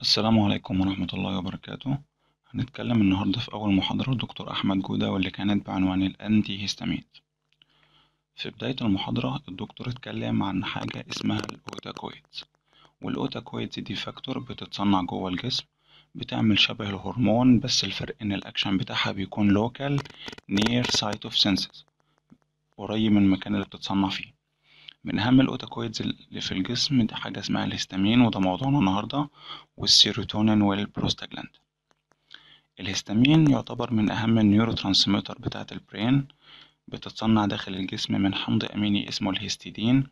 السلام عليكم ورحمة الله وبركاته هنتكلم النهاردة في أول محاضرة دكتور أحمد جودة واللي كانت بعنوان الأنتي هيستامين في بداية المحاضرة الدكتور اتكلم عن حاجة اسمها الأوتاكويد والأوتاكويد دي فاكتور بتتصنع جوه الجسم بتعمل شبه الهرمون بس الفرق إن الأكشن بتاعها بيكون لوكال نير سايت اوف سينسز قريب من المكان اللي بتتصنع فيه من أهم الأوتاكويدز اللي في الجسم دي حاجة اسمها الهستامين وده موضوعنا النهاردة والسيروتونين والبروستاجلاند الهستامين يعتبر من أهم النيورو ترانسميتر بتاعة البرين بتتصنع داخل الجسم من حمض أميني اسمه الهستيدين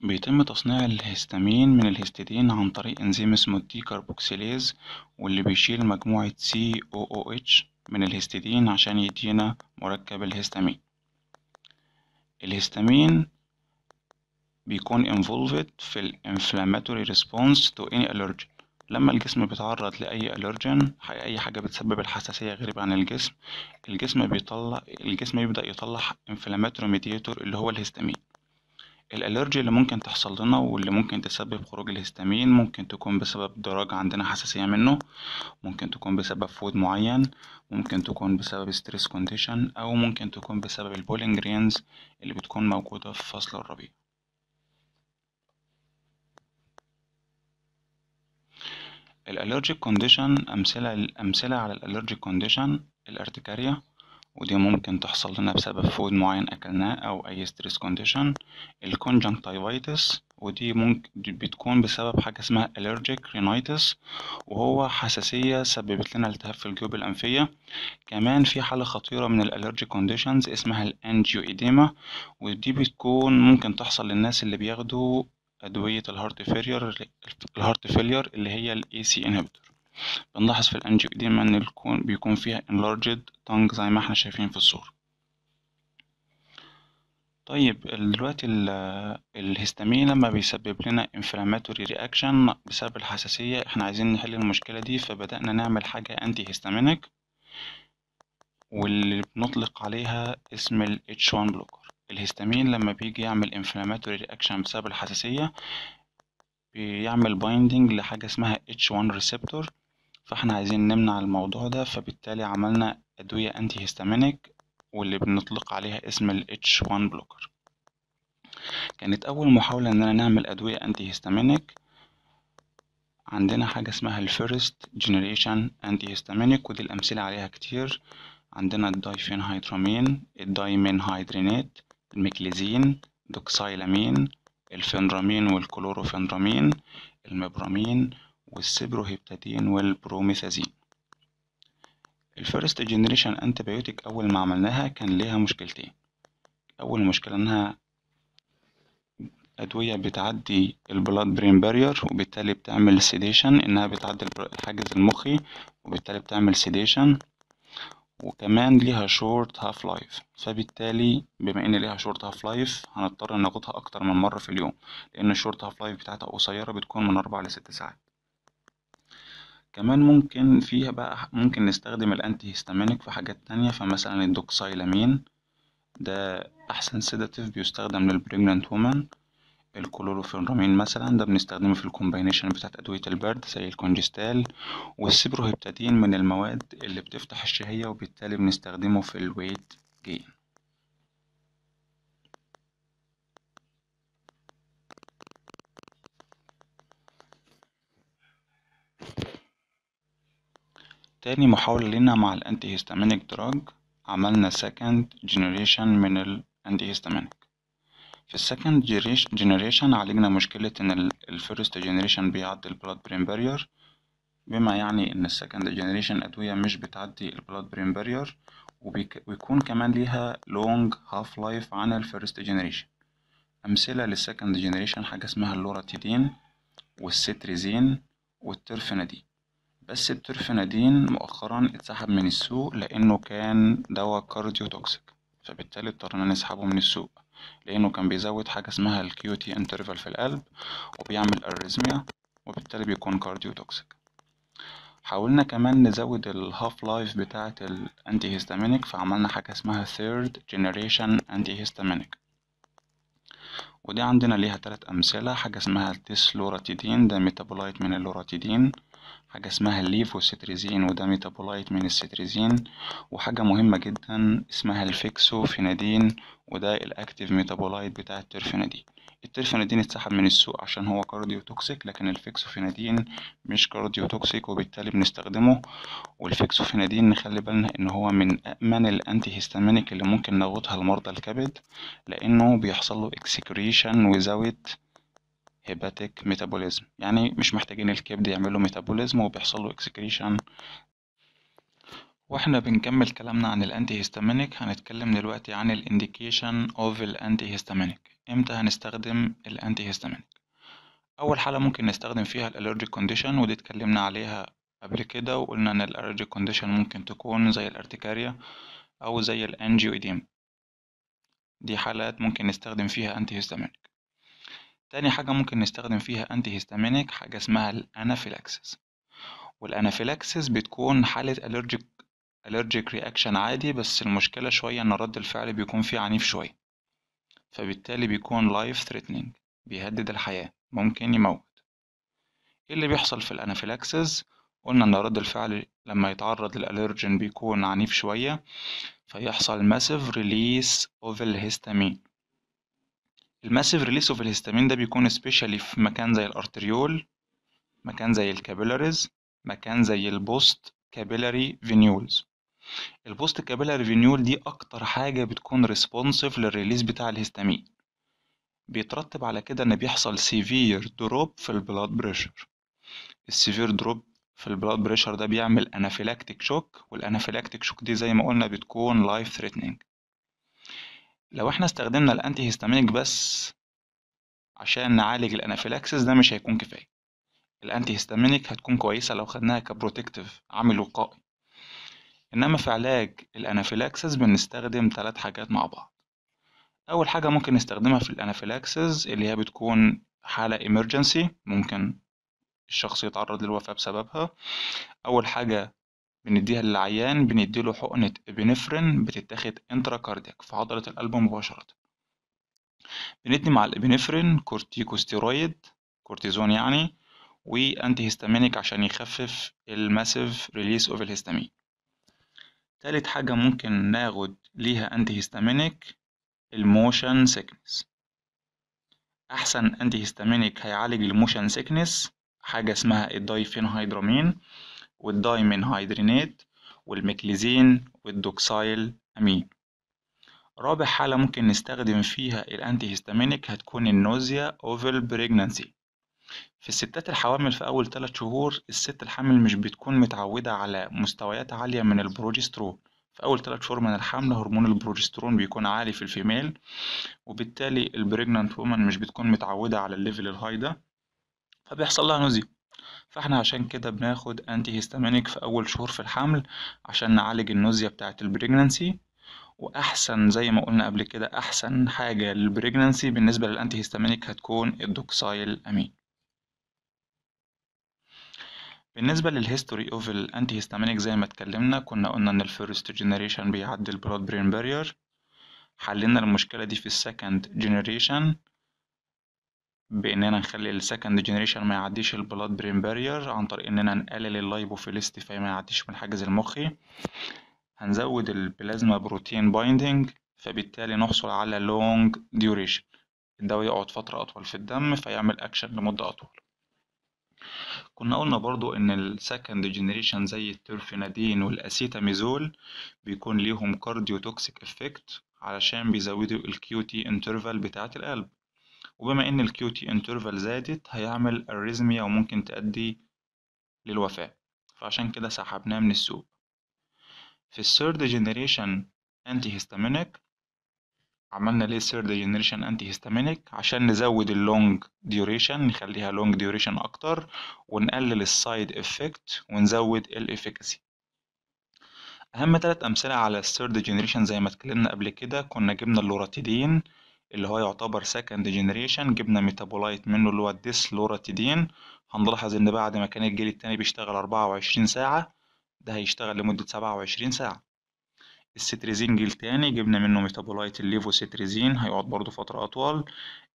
بيتم تصنيع الهستامين من الهستيدين عن طريق انزيم اسمه الديكربوكسيليز واللي بيشيل مجموعة سي او او اتش من الهستيدين عشان يدينا مركب الهستامين الهستامين بيكون involved في ال inflammatory response to any allergen لما الجسم بيتعرض لأي allergen أي حاجة بتسبب الحساسية غريبة عن الجسم الجسم بيطلع الجسم يبدأ يطلع inflammatory mediator اللي هو الهستامين الالرجي اللي ممكن تحصل لنا واللي ممكن تسبب خروج الهستامين ممكن تكون بسبب درجة عندنا حساسية منه ممكن تكون بسبب فود معين ممكن تكون بسبب ستريس كونديشن او ممكن تكون بسبب البولينجرينز اللي بتكون موجودة في فصل الربيع الالرجيك كونديشن امثله امثله على الالرجيك كونديشن الارتكاريا ودي ممكن تحصل لنا بسبب فود معين أكلناه أو أي ستريس كونديشن الكونجنكتيفايتس ودي ممكن دي بتكون بسبب حاجة اسمها allergic رينيتس وهو حساسية سببت لنا التهاب في الجيوب الأنفية كمان في حالة خطيرة من الالرجيك كونديشنز اسمها الانجيو ايديما ودي بتكون ممكن تحصل للناس اللي بياخدوا أدوية الهارت فيلير الهارت فيلير اللي هي الاي سي inhibitor بنلاحظ في الانجيو ديما ان الكون بيكون فيها انلارجد تانج زي ما احنا شايفين في الصورة طيب دلوقتي الهستامين لما بيسبب لنا انفلاماتوري رياكشن بسبب الحساسية احنا عايزين نحل المشكلة دي فبدأنا نعمل حاجة انتي هيستامينك واللي بنطلق عليها اسم ال H1 بلوكر الهستامين لما بيجي يعمل انفلاماتوري رياكشن بسبب الحساسية بيعمل بايندنج لحاجة اسمها H1 ريسبتور فاحنا عايزين نمنع الموضوع ده فبالتالي عملنا أدوية أنتي هيستامينيك واللي بنطلق عليها اسم ال H1 بلوكر كانت أول محاولة إننا نعمل أدوية أنتي هيستامينيك عندنا حاجة اسمها الفيرست جنريشن أنتي هيستامينيك ودي الأمثلة عليها كتير عندنا الدايمين الدايمينهيدرينات الميكليزين دوكسايلامين الفينرامين والكلوروفينرامين المبرامين والسيبروهيبتادين والبروميثازين الفيرست جنريشن انتبيوتيك اول ما عملناها كان ليها مشكلتين اول مشكله انها ادويه بتعدي البلاد برين بارير وبالتالي بتعمل سيديشن انها بتعدي الحاجز المخي وبالتالي بتعمل سيديشن وكمان ليها شورت هاف لايف فبالتالي بما ان ليها شورت هاف لايف هنضطر ناخدها اكتر من مره في اليوم لان الشورت هاف لايف بتاعتها قصيره بتكون من اربع 6 ساعات كمان ممكن فيها بقى ممكن نستخدم الانتي هيستامينك في حاجات تانية فمثلا الدوكسايلامين ده احسن سيداتيف بيستخدم للبريجنانت وومن الكلوروفيرامين مثلا ده بنستخدمه في الكومباينيشن بتاعت ادويه البرد زي الكونجستال والسيبروهيبتادين من المواد اللي بتفتح الشهيه وبالتالي بنستخدمه في الويت جين تاني محاولة لينا مع الأنتي هيستامينيك دراج عملنا second generation من الأنتي هيستامينيك في السكند جنريشن عالجنا مشكلة إن الفيرست جنريشن بيعدي البلاد برين بارير بما يعني إن السكند جنريشن أدوية مش بتعدي البلاد برين بارير ويكون كمان ليها لونج هاف لايف عن الفيرست جنريشن أمثلة للسكند جنريشن حاجة اسمها اللوراتيدين والستريزين والترفنادين بس الترفنادين مؤخرا اتسحب من السوق لأنه كان دواء كارديو توكسيك فبالتالي اضطرنا نسحبه من السوق لأنه كان بيزود حاجة اسمها الكيوتي انترفال في القلب وبيعمل أريزميا وبالتالي بيكون كارديو توكسيك حاولنا كمان نزود الهاف لايف بتاعة الانتي هيستامينيك فعملنا حاجة اسمها third generation انتي هيستامينيك ودي عندنا ليها تلات أمثلة حاجة اسمها التسلوراتيدين ده ميتابولايت من اللوراتيدين حاجة اسمها الليفوسيتريزين وده ميتابولايت من السيتريزين وحاجة مهمة جدا اسمها الفيكسوفينادين وده الأكتيف ميتابولايت بتاع الترفينادين الترفينادين اتسحب من السوق عشان هو كارديو توكسيك لكن الفيكسوفينادين مش كارديو توكسيك وبالتالي بنستخدمه والفيكسوفينادين نخلي بالنا ان هو من أأمن الأنتي هيستامينيك اللي ممكن ناخدها لمرضى الكبد لأنه بيحصل له اكسكريشن وزاوية هيباتيك ميتابوليزم يعني مش محتاجين الكبد يعمل له ميتابوليزم وبيحصل له اكسكريشن واحنا بنكمل كلامنا عن الانتي هيستامينيك هنتكلم دلوقتي عن الانديكيشن اوف الانتي هيستامينيك امتى هنستخدم الانتي هيستامينيك اول حاله ممكن نستخدم فيها الالرجيك كونديشن ودي اتكلمنا عليها قبل كده وقلنا ان الالرجيك كونديشن ممكن تكون زي الارتكاريا او زي الانجيو ايديم دي حالات ممكن نستخدم فيها انتي هيستامينيك تاني حاجة ممكن نستخدم فيها أنتي هيستامينيك حاجة اسمها الأنافيلاكسس والأنافيلاكسس بتكون حالة أليرجيك أليرجيك رياكشن عادي بس المشكلة شوية إن رد الفعل بيكون فيه عنيف شوية فبالتالي بيكون لايف ثريتنينج بيهدد الحياة ممكن يموت إيه اللي بيحصل في الأنافيلاكسس قلنا إن رد الفعل لما يتعرض للألرجين بيكون عنيف شوية فيحصل ماسيف ريليس أوف الهيستامين الماسيف ريليس اوف الهستامين ده بيكون سبيشالي في مكان زي الارتريول مكان زي الكابيلاريز مكان زي البوست كابيلاري فينيولز البوست كابيلاري فينيول دي اكتر حاجه بتكون ريسبونسيف للريليز بتاع الهستامين بيترتب على كده ان بيحصل سيفير دروب في البلاد بريشر السيفير دروب في البلاد بريشر ده بيعمل انافيلاكتيك شوك والانافيلاكتيك شوك دي زي ما قلنا بتكون لايف ثريتنينج لو احنا استخدمنا الانتي هيستامينيك بس عشان نعالج الانافيلاكسس ده مش هيكون كفايه الانتي هيستامينيك هتكون كويسه لو خدناها كبروتكتيف عامل وقائي انما في علاج الانافيلاكسس بنستخدم ثلاث حاجات مع بعض اول حاجه ممكن نستخدمها في الانافيلاكسس اللي هي بتكون حاله emergency ممكن الشخص يتعرض للوفاه بسببها اول حاجه بنديها للعيان بنديله حقنة إبنفرين بتتاخد انترا في عضلة القلب مباشرة بندي مع الإبنفرين كورتيكوستيرويد كورتيزون يعني وأنتي هيستامينيك عشان يخفف الماسيف ريليس أوف الهيستامين تالت حاجة ممكن ناخد ليها أنتي هيستامينيك الموشن سيكنس أحسن أنتي هيستامينيك هيعالج الموشن سيكنس حاجة اسمها هيدرامين والدايمين هيدرينات والميكليزين والدوكسايل أمين رابع حالة ممكن نستخدم فيها الأنتي هيستامينيك هتكون النوزيا أوفل بريجنانسي في الستات الحوامل في أول ثلاث شهور الست الحامل مش بتكون متعودة على مستويات عالية من البروجسترون في أول ثلاث شهور من الحمل هرمون البروجسترون بيكون عالي في الفيميل وبالتالي البريجنانت وومن مش بتكون متعودة على الليفل الهاي ده فبيحصل لها نوزيا فاحنا عشان كده بناخد انتي هيستامينك في اول شهور في الحمل عشان نعالج النوزيا بتاعه البريجنانسي واحسن زي ما قلنا قبل كده احسن حاجه للبريجنانسي بالنسبه للانتي هيستامينك هتكون الدوكسايل امين بالنسبة للهيستوري اوف الانتي هيستامينك زي ما اتكلمنا كنا قلنا ان الفيرست جنريشن بيعدي البلاد برين بارير حللنا المشكلة دي في السكند جنريشن باننا نخلي السكند جنريشن ما يعديش البلاد برين بارير عن طريق اننا نقلل اللايبوفيلستي فما يعديش من الحاجز المخي هنزود البلازما بروتين بايندنج فبالتالي نحصل على لونج ديوريشن الدواء يقعد فترة أطول في الدم فيعمل أكشن لمدة أطول كنا قلنا برضو إن السكند جنريشن زي الترفينادين والأسيتاميزول بيكون ليهم كارديو توكسيك افكت علشان بيزودوا الكيوتي انترفال بتاعة القلب وبما إن الكيو تي انترفال زادت هيعمل أريزميا وممكن تؤدي للوفاة فعشان كده سحبناه من السوق في الثيرد جنريشن انتي هيستامينيك عملنا ليه ثيرد جنريشن انتي هيستامينيك عشان نزود اللونج ديوريشن نخليها لونج ديوريشن اكتر ونقلل السايد افكت ونزود الافيكاسي اهم ثلاث امثله على الثيرد جنريشن زي ما اتكلمنا قبل كده كنا جبنا اللوراتيدين اللي هو يعتبر سكند جنريشن جبنا ميتابولايت منه اللي هو الديسلوراتيدين هنلاحظ ان بعد ما كان الجيل التاني بيشتغل 24 ساعة ده هيشتغل لمدة 27 ساعة الستريزين جيل تاني جبنا منه ميتابولايت الليفوستريزين هيقعد برضه فترة أطول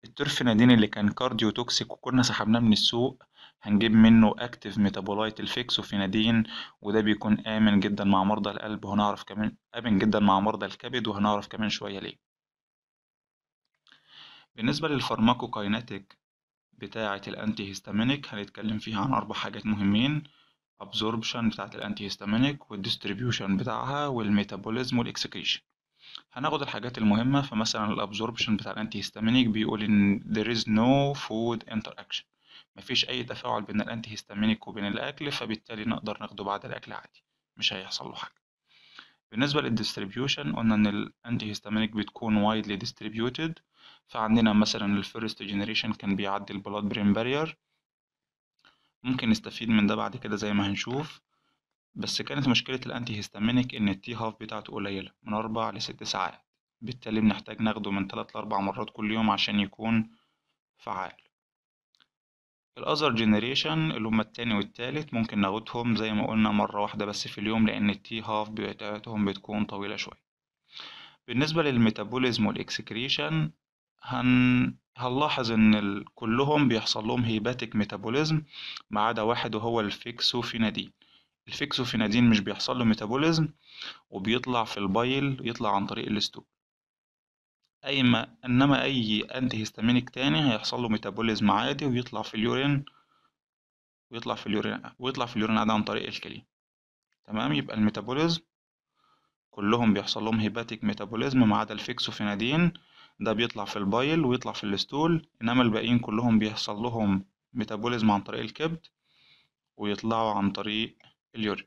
الترفينادين اللي كان كارديو توكسيك وكنا سحبناه من السوق هنجيب منه اكتف ميتابولايت الفيكسوفينادين وده بيكون آمن جدا مع مرضى القلب وهنعرف كمان آمن جدا مع مرضى الكبد وهنعرف كمان شوية ليه بالنسبة للفارماكوكايناتيك بتاعة الأنتي هيستامينيك هنتكلم فيها عن أربع حاجات مهمين absorption بتاعة الأنتي هيستامينيك والديستريبيوشن بتاعها والميتابوليزم والإكسكريشن هناخد الحاجات المهمة فمثلا الابزوربشن بتاع الانتي هيستامينيك بيقول ان there is no food interaction مفيش أي تفاعل بين الانتي هيستامينيك وبين الأكل فبالتالي نقدر ناخده بعد الأكل عادي مش هيحصل له حاجة بالنسبة للديستريبيوشن قلنا إن الأنتي هيستامينيك بتكون وايدلي ديستريبيوتد فعندنا مثلا الفيرست جنريشن كان بيعدي blood برين بارير ممكن نستفيد من ده بعد كده زي ما هنشوف بس كانت مشكلة الأنتي هيستامينيك إن التي هاف بتاعته قليلة من أربع لست ساعات بالتالي بنحتاج ناخده من تلات لأربع مرات كل يوم عشان يكون فعال الأذر جنريشن اللي هما التاني والتالت ممكن ناخدهم زي ما قلنا مرة واحدة بس في اليوم لأن التي هاف بتاعتهم بتكون طويلة شوية بالنسبة للميتابوليزم والإكسكريشن هن... هنلاحظ إن كلهم بيحصل لهم هيباتيك ميتابوليزم ما عدا واحد وهو الفيكسوفينادين الفيكسوفينادين مش بيحصل له ميتابوليزم وبيطلع في البايل يطلع عن طريق الستوب أي ما إنما أي أنتي هيستامينك تاني هيحصل له ميتابوليزم عادي ويطلع في اليورين ويطلع في اليورين ويطلع في اليورين عادي عن طريق الكلى تمام يبقى الميتابوليزم كلهم بيحصل لهم هيباتيك ميتابوليزم ما عدا الفيكسوفينادين ده بيطلع في البايل ويطلع في الاستول إنما الباقيين كلهم بيحصل لهم ميتابوليزم عن طريق الكبد ويطلعوا عن طريق اليورين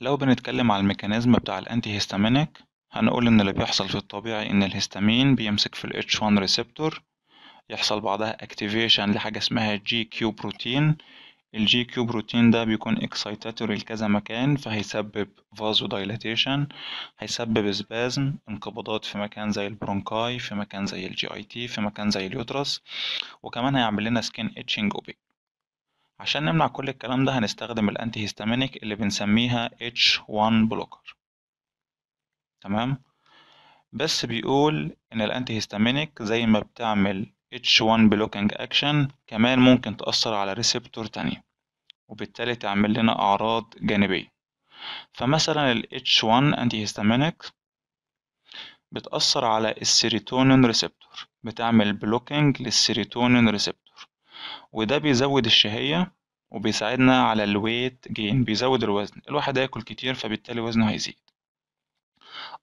لو بنتكلم على الميكانيزم بتاع الانتي هيستامينك هنقول ان اللي بيحصل في الطبيعي ان الهستامين بيمسك في ال H1 ريسبتور يحصل بعدها اكتيفيشن لحاجة اسمها جي كيو بروتين الجي كيو بروتين ده بيكون اكسايتاتوري لكذا مكان فهيسبب فازو دايلاتيشن هيسبب سبازم انقباضات في مكان زي البرونكاي في مكان زي الجي اي تي في مكان زي اليوترس وكمان هيعمل لنا سكين اتشنج وبيك عشان نمنع كل الكلام ده هنستخدم الانتي هيستامينيك اللي بنسميها H1 بلوكر تمام بس بيقول ان الانتي هيستامينيك زي ما بتعمل H1 بلوكينج اكشن كمان ممكن تأثر على ريسبتور تاني وبالتالي تعمل لنا أعراض جانبية فمثلا ال H1 هيستامينيك بتأثر على السيروتونين ريسبتور بتعمل بلوكينج للسيروتونين ريسبتور وده بيزود الشهية وبيساعدنا على الويت جين بيزود الوزن الواحد هياكل كتير فبالتالي وزنه هيزيد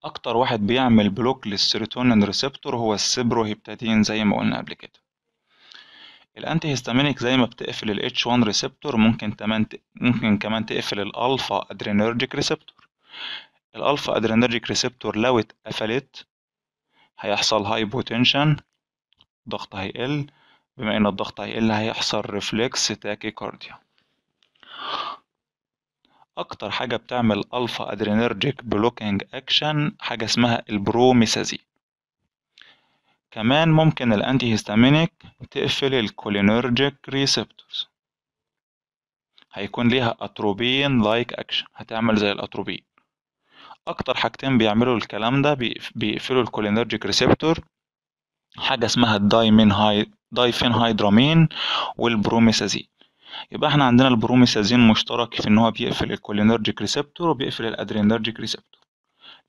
اكتر واحد بيعمل بلوك للسيروتونين ريسبتور هو السبروهيبتادين زي ما قلنا قبل كده الانتي هيستامينيك زي ما بتقفل ال H1 ريسبتور ممكن كمان ممكن كمان تقفل الالفا ادرينرجيك ريسبتور الالفا ادرينرجيك ريسبتور لو اتقفلت هيحصل هايبوتنشن ضغط هيقل بما ان الضغط هيقل هيحصل ريفلكس تاكي كارديا اكتر حاجه بتعمل الفا ادرينرجيك بلوكينج اكشن حاجه اسمها البروميسازين كمان ممكن الانتي هيستامينيك تقفل الكولينرجيك ريسبتورز هيكون ليها اتروبين لايك اكشن هتعمل زي الاتروبين اكتر حاجتين بيعملوا الكلام ده بيقفلوا الكولينرجيك ريسبتور حاجه اسمها الدايمين هاي هيدرامين والبروميسازين يبقى احنا عندنا البروميسازين مشترك في ان هو بيقفل الكولينرجيك ريسبتور وبيقفل الادرينرجيك ريسبتور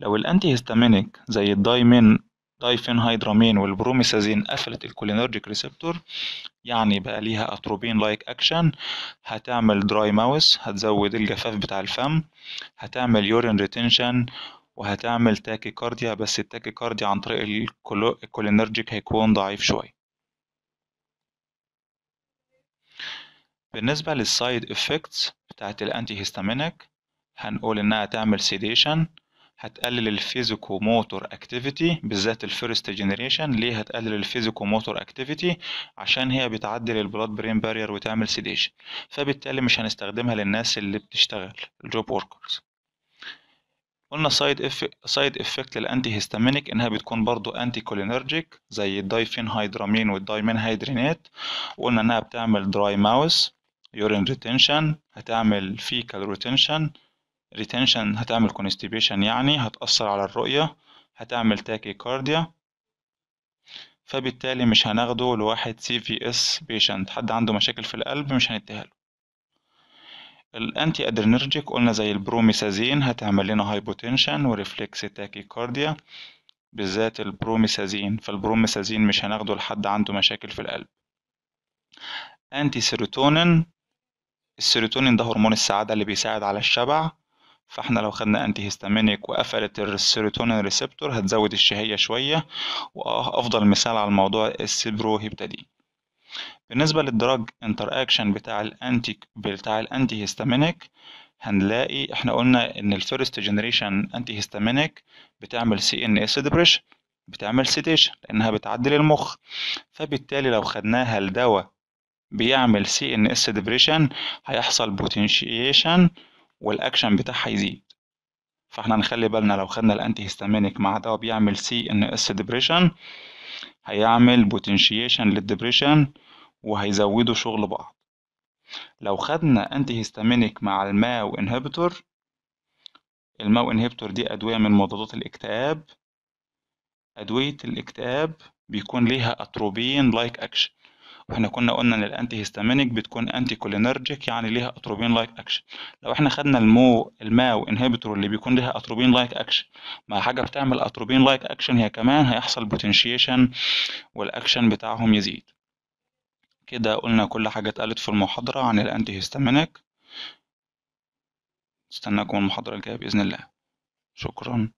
لو الانتي هيستامينيك زي الدايمين هيدرامين والبروميسازين قفلت الكولينرجيك ريسبتور يعني بقى ليها اتروبين لايك اكشن هتعمل دراي ماوس هتزود الجفاف بتاع الفم هتعمل يورين ريتنشن وهتعمل تاكي كارديا بس التاكي كارديا عن طريق الكولينرجيك هيكون ضعيف شويه بالنسبة للسايد افكتس بتاعت الانتي هيستامينك هنقول انها تعمل سيديشن هتقلل الفيزيكو موتور اكتيفيتي بالذات الفيرست جينيريشن ليه هتقلل الفيزيكو موتور اكتيفيتي عشان هي بتعدل البلاد برين بارير وتعمل سيديشن فبالتالي مش هنستخدمها للناس اللي بتشتغل الجوب وركرز قلنا سايد اف سايد افكت للانتي هيستامينك انها بتكون برضو انتي كولينرجيك زي الدايفين هيدرامين والدايمين هيدرينات قلنا انها بتعمل دراي ماوس يورين ريتنشن هتعمل فيكال ريتنشن ريتنشن هتعمل كونستيبيشن يعني هتأثر على الرؤية هتعمل تاكيكارديا فبالتالي مش هناخده لواحد سي في اس بيشنت حد عنده مشاكل في القلب مش هنديها له الانتي ادرينرجيك قلنا زي البروميسازين هتعمل لنا هايبوتنشن وريفلكس تاكيكارديا بالذات البروميسازين فالبروميسازين مش هناخده لحد عنده مشاكل في القلب انتي سيروتونين السيروتونين ده هرمون السعادة اللي بيساعد على الشبع فاحنا لو خدنا انتي هيستامينيك وقفلت السيروتونين ريسبتور هتزود الشهية شوية وافضل مثال على الموضوع السيبروهيبتادين بالنسبة للدراج انتر اكشن بتاع الانتي بتاع الانتي هيستامينيك هنلاقي احنا قلنا ان الفيرست جنريشن انتي هيستامينيك بتعمل سي ان اس ديبريشن بتعمل سيتيشن لانها بتعدل المخ فبالتالي لو خدناها لدواء بيعمل سي ان اس ديبريشن هيحصل بوتنشيشن والاكشن بتاعها يزيد فاحنا نخلي بالنا لو خدنا الانتي هيستامينك مع دواء بيعمل سي ان اس ديبريشن هيعمل بوتنشيشن للديبريشن وهيزودوا شغل بعض لو خدنا انتي هيستامينك مع الماو انهبيتور الماو انهبيتور دي ادويه من مضادات الاكتئاب ادويه الاكتئاب بيكون ليها اتروبين لايك اكشن واحنا كنا قلنا ان الانتي هيستامينيك بتكون انتي كولينرجيك يعني ليها اتروبين لايك اكشن لو احنا خدنا المو الماو انهبيتور اللي بيكون ليها اتروبين لايك اكشن مع حاجه بتعمل اتروبين لايك اكشن هي كمان هيحصل بوتنشيشن والاكشن بتاعهم يزيد كده قلنا كل حاجه اتقالت في المحاضره عن الانتي هيستامينيك استناكم المحاضره الجايه باذن الله شكرا